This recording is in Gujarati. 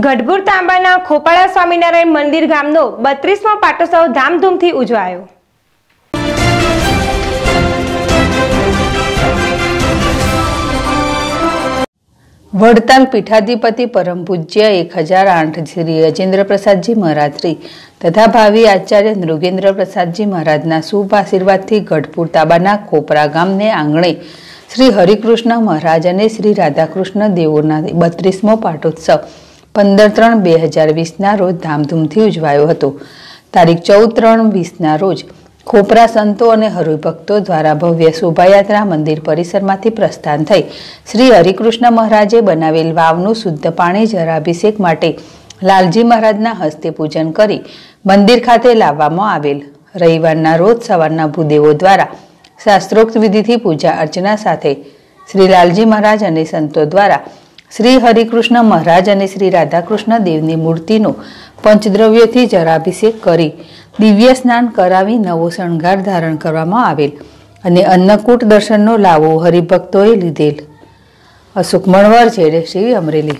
ગઢપુર તાંબાના ખોપાળા સ્વામિનારાયણ મંદિર ગામનો બત્રીસમો પાટોત્સવ ધામધૂમથી ઉજવાયો વડતાલ પીઠાધિપતિ પરમ પૂજ્ય એક હજાર આઠ શ્રી અજેન્દ્ર પ્રસાદજી મહારાત્રી તથા ભાવિ આચાર્ય નૃગેન્દ્ર પ્રસાદજી મહારાજના શુભ આશીર્વાદથી ગઢપુર તાબાના ખોપરા ગામને આંગણે શ્રી હરિકૃષ્ણ મહારાજ અને શ્રી રાધાકૃષ્ણ દેવોના બત્રીસમો પાટોત્સવ પંદર ત્રણ બે હજાર વીસના રોજ ધામધૂમથી ઉજવાયો હતો તારીખ ચૌદ ત્રણ વીસના રોજ ખોપરા સંતો અને હરિભક્તો દ્વારા ભવ્ય શોભાયાત્રા મંદિર પરિસરમાંથી પ્રસ્થાન થઈ શ્રી હરિકૃષ્ણ મહારાજે બનાવેલ વાવનું શુદ્ધ પાણી જરાભિષેક માટે લાલજી મહારાજના હસ્તે પૂજન કરી મંદિર ખાતે લાવવામાં આવેલ રવિવારના રોજ સવારના ભૂદેવો દ્વારા શાસ્ત્રોક્ત વિધિથી પૂજા અર્ચના સાથે શ્રી લાલજી મહારાજ અને સંતો દ્વારા શ્રી હરિકૃષ્ણ મહારાજ અને શ્રી રાધાકૃષ્ણ દેવની મૂર્તિનો પંચદ્રવ્યથી જરાભિષેક કરી દિવ્ય સ્નાન કરાવી નવો શણગાર ધારણ કરવામાં આવેલ અને અન્નકૂટ દર્શનનો લાવો હરિભક્તોએ લીધેલ અસુખ મણવર છેડે શ્રી અમરેલી